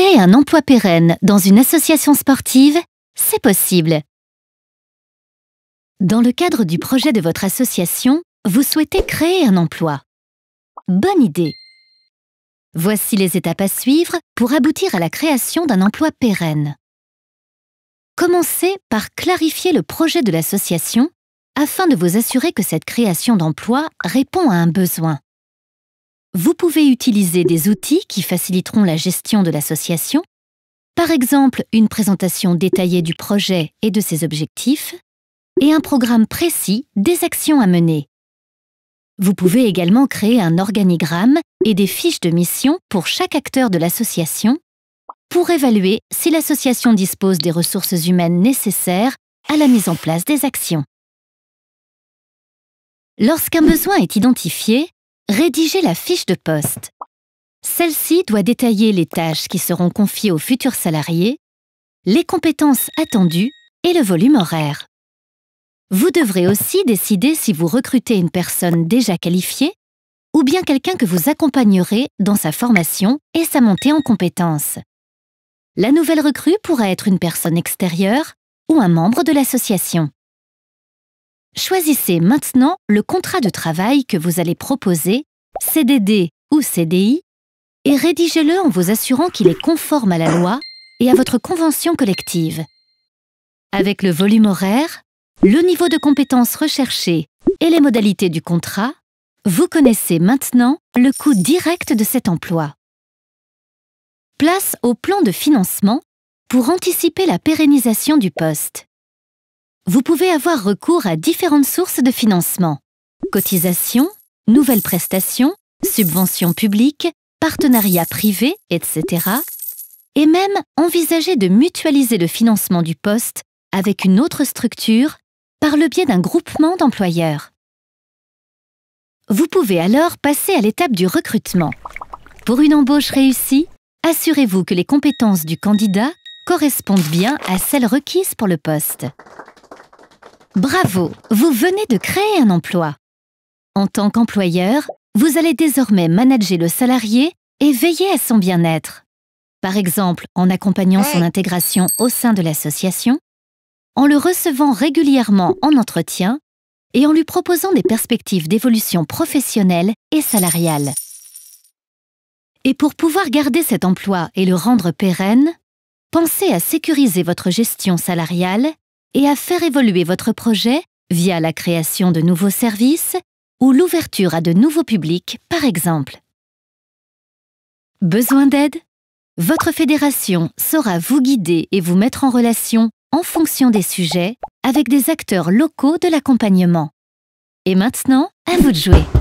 Créer un emploi pérenne dans une association sportive, c'est possible. Dans le cadre du projet de votre association, vous souhaitez créer un emploi. Bonne idée Voici les étapes à suivre pour aboutir à la création d'un emploi pérenne. Commencez par clarifier le projet de l'association afin de vous assurer que cette création d'emploi répond à un besoin vous pouvez utiliser des outils qui faciliteront la gestion de l'association, par exemple une présentation détaillée du projet et de ses objectifs, et un programme précis des actions à mener. Vous pouvez également créer un organigramme et des fiches de mission pour chaque acteur de l'association pour évaluer si l'association dispose des ressources humaines nécessaires à la mise en place des actions. Lorsqu'un besoin est identifié, Rédiger la fiche de poste. Celle-ci doit détailler les tâches qui seront confiées aux futurs salariés, les compétences attendues et le volume horaire. Vous devrez aussi décider si vous recrutez une personne déjà qualifiée ou bien quelqu'un que vous accompagnerez dans sa formation et sa montée en compétences. La nouvelle recrue pourra être une personne extérieure ou un membre de l'association. Choisissez maintenant le contrat de travail que vous allez proposer, CDD ou CDI, et rédigez-le en vous assurant qu'il est conforme à la loi et à votre convention collective. Avec le volume horaire, le niveau de compétences recherchées et les modalités du contrat, vous connaissez maintenant le coût direct de cet emploi. Place au plan de financement pour anticiper la pérennisation du poste vous pouvez avoir recours à différentes sources de financement. Cotisations, nouvelles prestations, subventions publiques, partenariats privés, etc. Et même envisager de mutualiser le financement du poste avec une autre structure par le biais d'un groupement d'employeurs. Vous pouvez alors passer à l'étape du recrutement. Pour une embauche réussie, assurez-vous que les compétences du candidat correspondent bien à celles requises pour le poste. Bravo, vous venez de créer un emploi. En tant qu'employeur, vous allez désormais manager le salarié et veiller à son bien-être. Par exemple, en accompagnant son intégration au sein de l'association, en le recevant régulièrement en entretien et en lui proposant des perspectives d'évolution professionnelle et salariale. Et pour pouvoir garder cet emploi et le rendre pérenne, pensez à sécuriser votre gestion salariale et à faire évoluer votre projet via la création de nouveaux services ou l'ouverture à de nouveaux publics, par exemple. Besoin d'aide Votre fédération saura vous guider et vous mettre en relation en fonction des sujets avec des acteurs locaux de l'accompagnement. Et maintenant, à vous de jouer